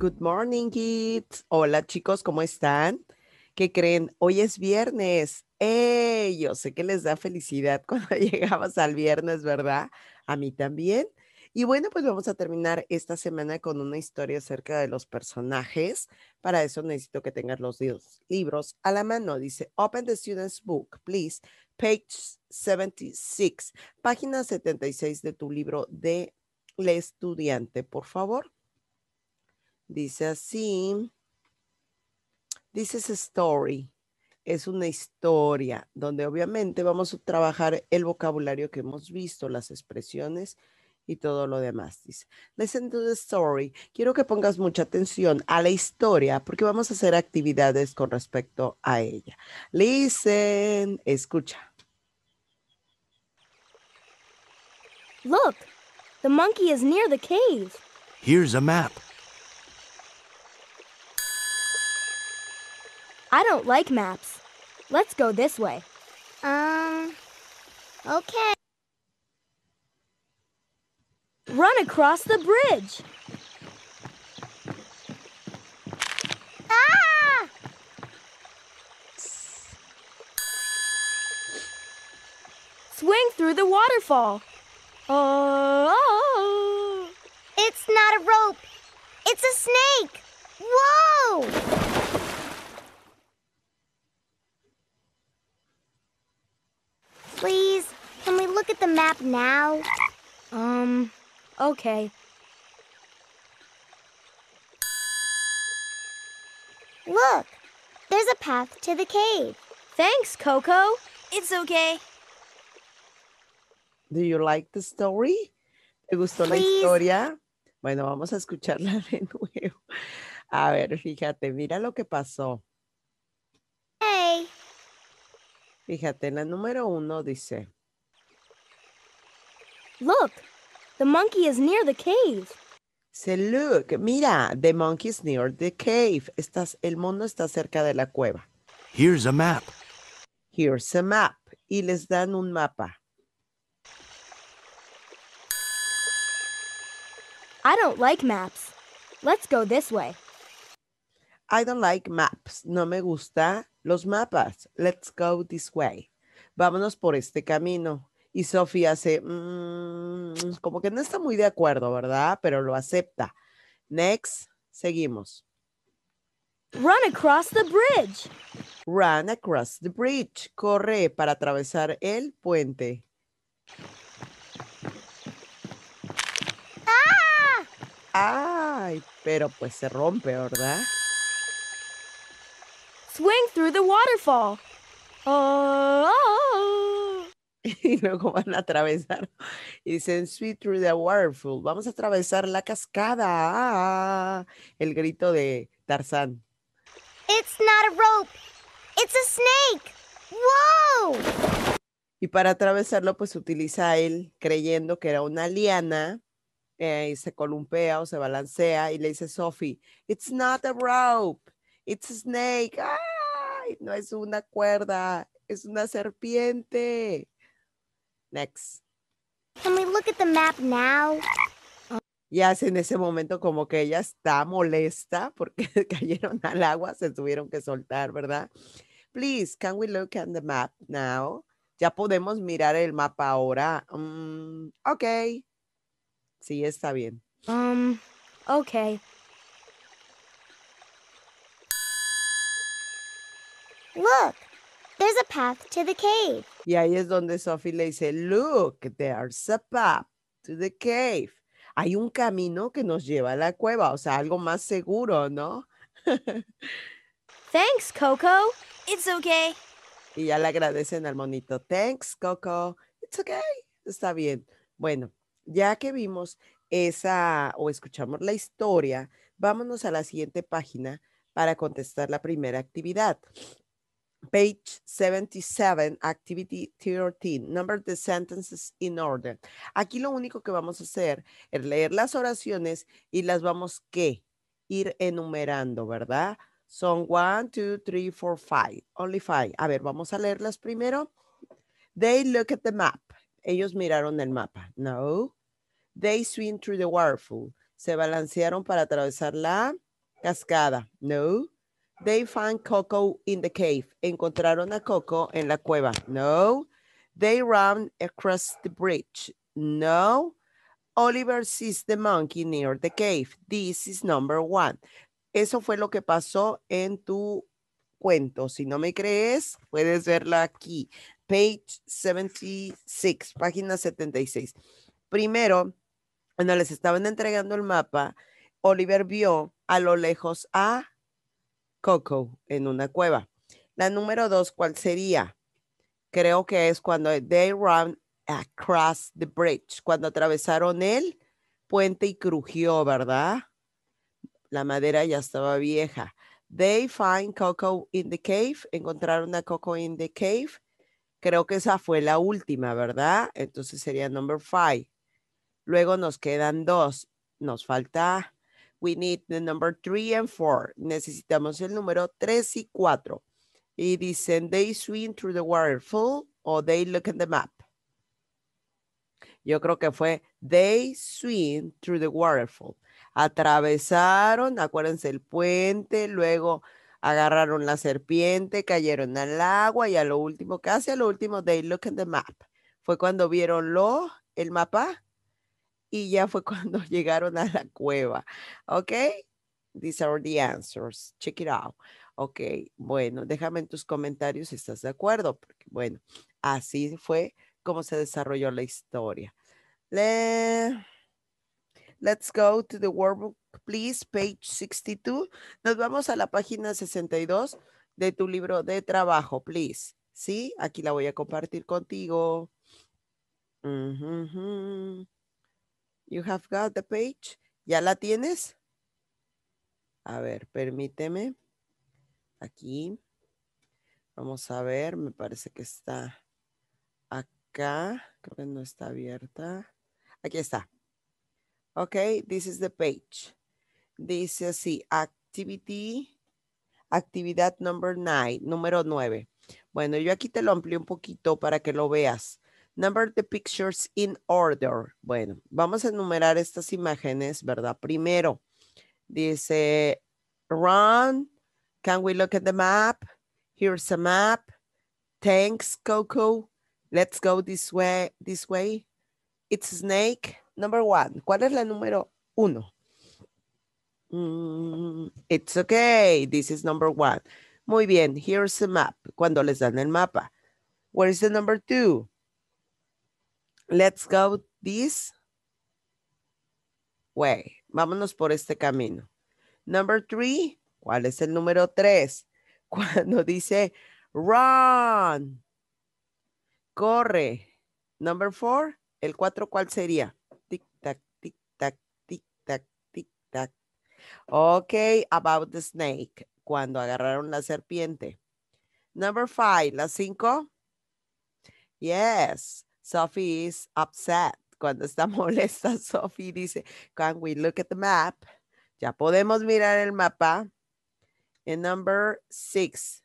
Good morning, kids. Hola, chicos, ¿cómo están? ¿Qué creen? Hoy es viernes. ¡Eh! Yo sé que les da felicidad cuando llegabas al viernes, ¿verdad? A mí también. Y bueno, pues vamos a terminar esta semana con una historia acerca de los personajes. Para eso necesito que tengan los libros a la mano. Dice, Open the Student's Book, please. Page 76, página 76 de tu libro de Estudiante, por favor. Dice así. Dice story. Es una historia donde obviamente vamos a trabajar el vocabulario que hemos visto, las expresiones y todo lo demás. Dice, listen to the story. Quiero que pongas mucha atención a la historia porque vamos a hacer actividades con respecto a ella. Listen, escucha. Look, the monkey is near the cave. Here's a map. I don't like maps. Let's go this way. Um, okay. Run across the bridge. Ah! Swing through the waterfall. Oh! It's not a rope. It's a snake. Whoa! map now? Um, okay. Look, there's a path to the cave. Thanks, Coco. It's okay. Do you like the story? ¿Te gustó Please. la historia? Bueno, vamos a escucharla de nuevo. A ver, fíjate, mira lo que pasó. Hey. Fíjate, la número uno dice, Look, the monkey is near the cave. Say, look, mira, the monkey is near the cave. Estás, el mono está cerca de la cueva. Here's a map. Here's a map. Y les dan un mapa. I don't like maps. Let's go this way. I don't like maps. No me gusta los mapas. Let's go this way. Vámonos por este camino. y Sofía hace, mm, como que no está muy de acuerdo, ¿verdad? Pero lo acepta. Next, seguimos. Run across the bridge. Run across the bridge. Corre para atravesar el puente. ¡Ah! Ay, pero pues se rompe, ¿verdad? Swing through the waterfall. Oh. y luego van a atravesar. Y dicen, Sweet through the waterfall, vamos a atravesar la cascada. el grito de Tarzán. It's not a rope, it's a snake. ¡Wow! Y para atravesarlo, pues utiliza él creyendo que era una liana eh, y se columpea o se balancea y le dice Sophie, it's not a rope, it's a snake. No es una cuerda, es una serpiente. Next. Can we look at the map now? Y hace en ese momento como que ella está molesta porque cayeron al agua, se tuvieron que soltar, ¿verdad? Please, can we look at the map now? Ya podemos mirar el mapa ahora. Mm, ok. Sí, está bien. Um, ok. Look, there's a path to the cave. Y ahí es donde Sophie le dice, look, there's a path to the cave. Hay un camino que nos lleva a la cueva, o sea, algo más seguro, ¿no? Thanks, Coco. It's okay. Y ya le agradecen al monito. Thanks, Coco. It's okay. Está bien. Bueno, ya que vimos esa o escuchamos la historia, vámonos a la siguiente página para contestar la primera actividad page 77, activity 13. Number the sentences in order. Aquí lo único que vamos a hacer es leer las oraciones y las vamos que ir enumerando, ¿verdad? Son 1, 2, 3, 4, 5. Only 5. A ver, vamos a leerlas primero. They look at the map. Ellos miraron el mapa. No. They swim through the waterfall. Se balancearon para atravesar la cascada. No. They found Coco in the cave. Encontraron a Coco en la cueva. No. They run across the bridge. No. Oliver sees the monkey near the cave. This is number one. Eso fue lo que pasó en tu cuento. Si no me crees, puedes verla aquí. Page 76, página 76. Primero, cuando les estaban entregando el mapa, Oliver vio a lo lejos a Coco en una cueva. La número dos, ¿cuál sería? Creo que es cuando they run across the bridge, cuando atravesaron el puente y crujió, ¿verdad? La madera ya estaba vieja. They find Coco in the cave, encontraron a Coco in the cave. Creo que esa fue la última, ¿verdad? Entonces sería number five. Luego nos quedan dos. Nos falta We need the number three and four. Necesitamos el número tres y cuatro. Y dicen, they swim through the waterfall or they look at the map. Yo creo que fue, they swim through the waterfall. Atravesaron, acuérdense, el puente, luego agarraron la serpiente, cayeron al agua y a lo último, casi a lo último, they look at the map. Fue cuando vieron lo, el mapa y ya fue cuando llegaron a la cueva. ¿Ok? These are the answers. Check it out. Ok, bueno, déjame en tus comentarios si estás de acuerdo, porque bueno, así fue como se desarrolló la historia. Let's go to the workbook, please, page 62. Nos vamos a la página 62 de tu libro de trabajo, please. Sí, aquí la voy a compartir contigo. You have got the page. ¿Ya la tienes? A ver, permíteme. Aquí. Vamos a ver, me parece que está acá. Creo que no está abierta. Aquí está. Ok, this is the page. Dice así, activity, actividad number nine, número nueve. Bueno, yo aquí te lo amplio un poquito para que lo veas. Number the pictures in order. Bueno, vamos a enumerar estas imágenes, ¿verdad? Primero, dice, Ron, can we look at the map? Here's a map. Thanks, Coco. Let's go this way. This way. It's snake. Number one. ¿Cuál es la número uno? Mm, it's okay. This is number one. Muy bien. Here's the map. Cuando les dan el mapa. Where is the number two? Let's go this way. Vámonos por este camino. Number three. ¿Cuál es el número tres? Cuando dice run. Corre. Number four. El cuatro, ¿cuál sería? Tic, tac, tic, tac, tic, tac, tic, tac. Ok, about the snake. Cuando agarraron la serpiente. Number five. La cinco. Yes. Sophie is upset. Cuando está molesta, Sophie dice, can we look at the map? Ya podemos mirar el mapa. En number six,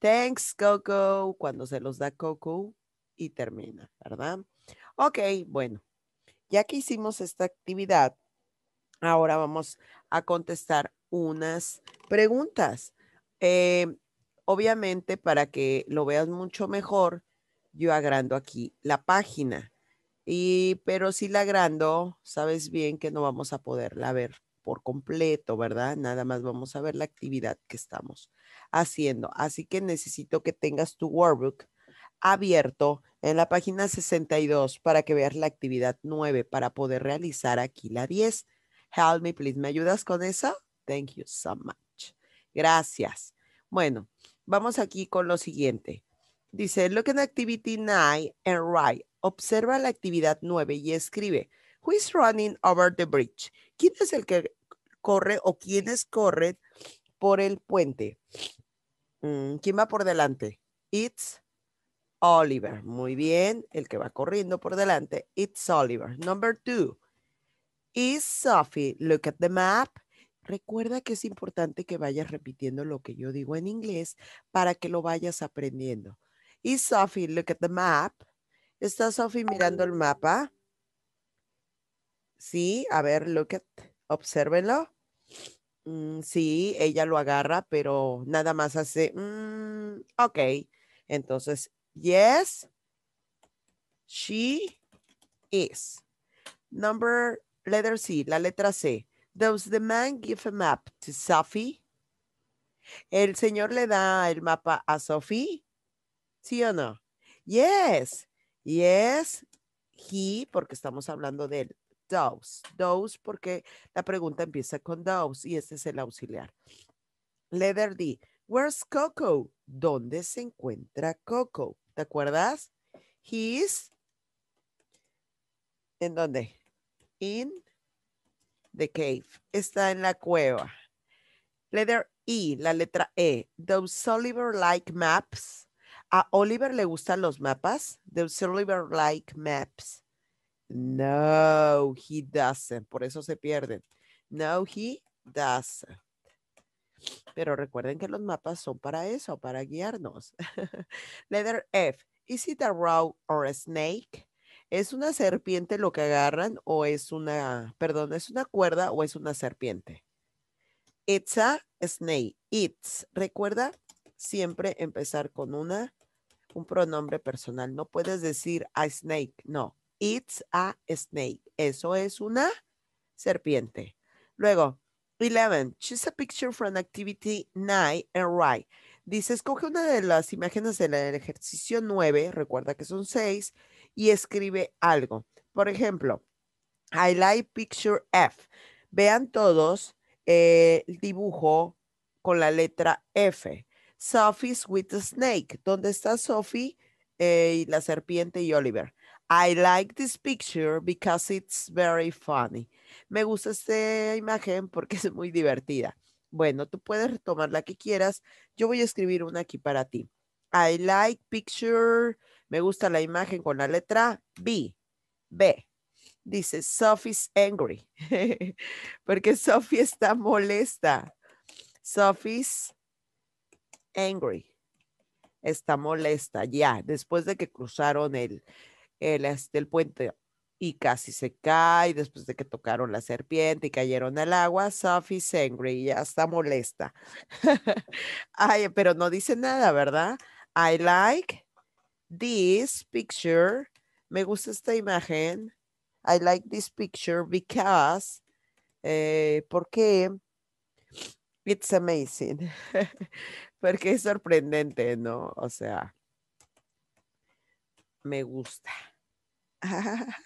thanks Coco, cuando se los da Coco y termina, ¿verdad? Ok, bueno, ya que hicimos esta actividad, ahora vamos a contestar unas preguntas. Eh, obviamente, para que lo veas mucho mejor, yo agrando aquí la página. Y, pero si la agrando, sabes bien que no vamos a poderla ver por completo, ¿verdad? Nada más vamos a ver la actividad que estamos haciendo. Así que necesito que tengas tu workbook abierto en la página 62 para que veas la actividad 9 para poder realizar aquí la 10. Help me, please. ¿Me ayudas con eso? Thank you so much. Gracias. Bueno, vamos aquí con lo siguiente. Dice, look at activity 9 and write. Observa la actividad 9 y escribe, who is running over the bridge? ¿Quién es el que corre o quiénes corren por el puente? Mm, ¿Quién va por delante? It's Oliver. Muy bien, el que va corriendo por delante. It's Oliver. Number two. Is Sophie. Look at the map. Recuerda que es importante que vayas repitiendo lo que yo digo en inglés para que lo vayas aprendiendo. Is Sophie, look at the map. ¿Está Sophie mirando el mapa? Sí, a ver, look at, obsérvenlo. Mm, sí, ella lo agarra, pero nada más hace, mm, ok. Entonces, yes, she is. Number, letter C, la letra C. Does the man give a map to Sophie? El señor le da el mapa a Sophie. ¿Sí o no? Yes. Yes, he, porque estamos hablando de dos. Those, porque la pregunta empieza con dos y este es el auxiliar. Letter D. Where's Coco? ¿Dónde se encuentra Coco? ¿Te acuerdas? He's. ¿En dónde? In the cave. Está en la cueva. Letter E, la letra E. Those Oliver like maps a Oliver le gustan los mapas. Does Oliver like maps? No, he doesn't. Por eso se pierden. No, he doesn't. Pero recuerden que los mapas son para eso, para guiarnos. Letter F. Is it a row or a snake? ¿Es una serpiente lo que agarran o es una, perdón, es una cuerda o es una serpiente? It's a snake. It's. Recuerda siempre empezar con una, un pronombre personal. No puedes decir a snake, no. It's a snake. Eso es una serpiente. Luego, 11. Choose a picture from activity 9 and write. Dice, escoge una de las imágenes del ejercicio 9, recuerda que son 6, y escribe algo. Por ejemplo, I like picture F. Vean todos eh, el dibujo con la letra F. Sophie's with the Snake, ¿Dónde está Sophie eh, y la serpiente y Oliver. I like this picture because it's very funny. Me gusta esta imagen porque es muy divertida. Bueno, tú puedes tomar la que quieras. Yo voy a escribir una aquí para ti. I like picture. Me gusta la imagen con la letra B. B. Dice, Sophie's angry. porque Sophie está molesta. Sophie's angry. Está molesta ya, después de que cruzaron el, el, este, puente y casi se cae, después de que tocaron la serpiente y cayeron al agua, Sophie's angry, ya está molesta. Ay, pero no dice nada, ¿verdad? I like this picture. Me gusta esta imagen. I like this picture because, eh, porque it's amazing. porque es sorprendente, ¿no? O sea, me gusta.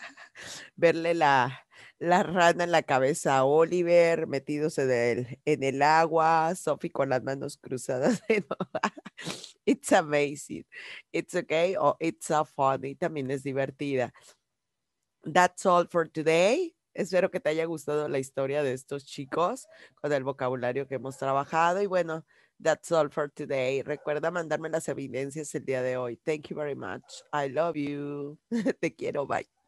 Verle la, la rana en la cabeza a Oliver, metidos en el, en el agua, Sophie con las manos cruzadas. it's amazing. It's okay o it's so funny. También es divertida. That's all for today. Espero que te haya gustado la historia de estos chicos con el vocabulario que hemos trabajado. Y bueno, That's all for today. Recuerda mandarme las evidencias el día de hoy. Thank you very much. I love you. Te quiero. Bye.